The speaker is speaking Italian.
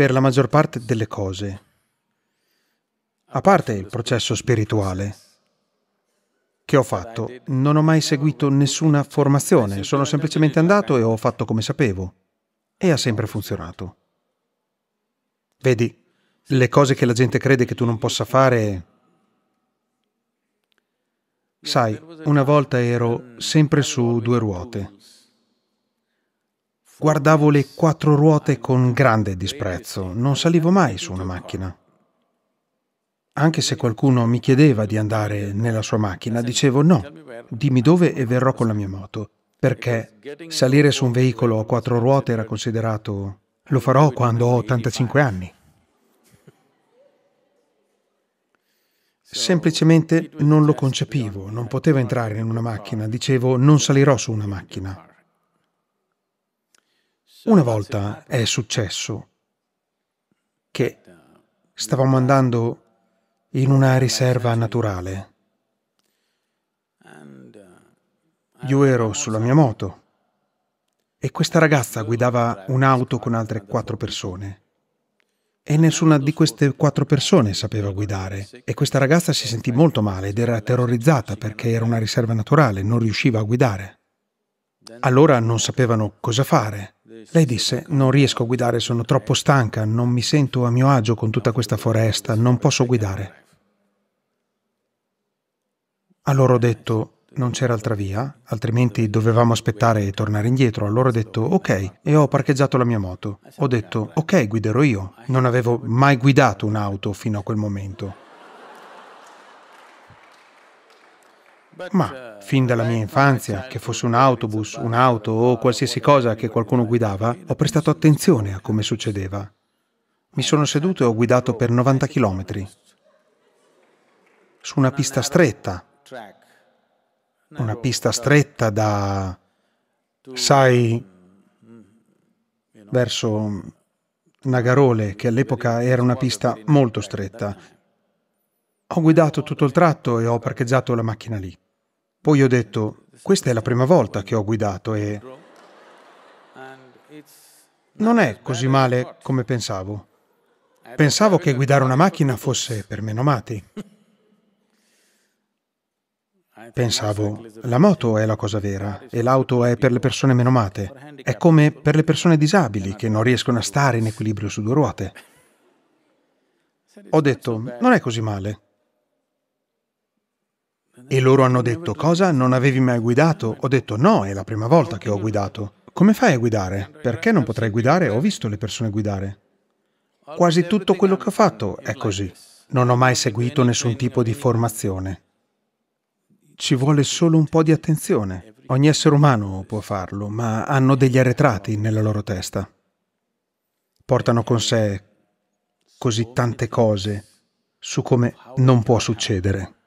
per la maggior parte delle cose, a parte il processo spirituale che ho fatto, non ho mai seguito nessuna formazione, sono semplicemente andato e ho fatto come sapevo. E ha sempre funzionato. Vedi, le cose che la gente crede che tu non possa fare... Sai, una volta ero sempre su due ruote. Guardavo le quattro ruote con grande disprezzo, non salivo mai su una macchina. Anche se qualcuno mi chiedeva di andare nella sua macchina, dicevo no, dimmi dove e verrò con la mia moto, perché salire su un veicolo a quattro ruote era considerato lo farò quando ho 85 anni. Semplicemente non lo concepivo, non potevo entrare in una macchina, dicevo non salirò su una macchina. Una volta è successo che stavamo andando in una riserva naturale. Io ero sulla mia moto e questa ragazza guidava un'auto con altre quattro persone. E nessuna di queste quattro persone sapeva guidare. E questa ragazza si sentì molto male ed era terrorizzata perché era una riserva naturale, non riusciva a guidare. Allora non sapevano cosa fare. Lei disse, non riesco a guidare, sono troppo stanca, non mi sento a mio agio con tutta questa foresta, non posso guidare. Allora ho detto, non c'era altra via, altrimenti dovevamo aspettare e tornare indietro. Allora ho detto ok e ho parcheggiato la mia moto. Ho detto ok, guiderò io. Non avevo mai guidato un'auto fino a quel momento. ma fin dalla mia infanzia, che fosse un autobus, un'auto o qualsiasi cosa che qualcuno guidava, ho prestato attenzione a come succedeva. Mi sono seduto e ho guidato per 90 km su una pista stretta, una pista stretta da, sai, verso Nagarole, che all'epoca era una pista molto stretta. Ho guidato tutto il tratto e ho parcheggiato la macchina lì. Poi ho detto, questa è la prima volta che ho guidato e non è così male come pensavo. Pensavo che guidare una macchina fosse per meno menomati. Pensavo, la moto è la cosa vera e l'auto è per le persone meno menomate. È come per le persone disabili che non riescono a stare in equilibrio su due ruote. Ho detto, non è così male. E loro hanno detto, cosa? Non avevi mai guidato? Ho detto, no, è la prima volta che ho guidato. Come fai a guidare? Perché non potrei guidare? Ho visto le persone guidare. Quasi tutto quello che ho fatto è così. Non ho mai seguito nessun tipo di formazione. Ci vuole solo un po' di attenzione. Ogni essere umano può farlo, ma hanno degli arretrati nella loro testa. Portano con sé così tante cose su come non può succedere.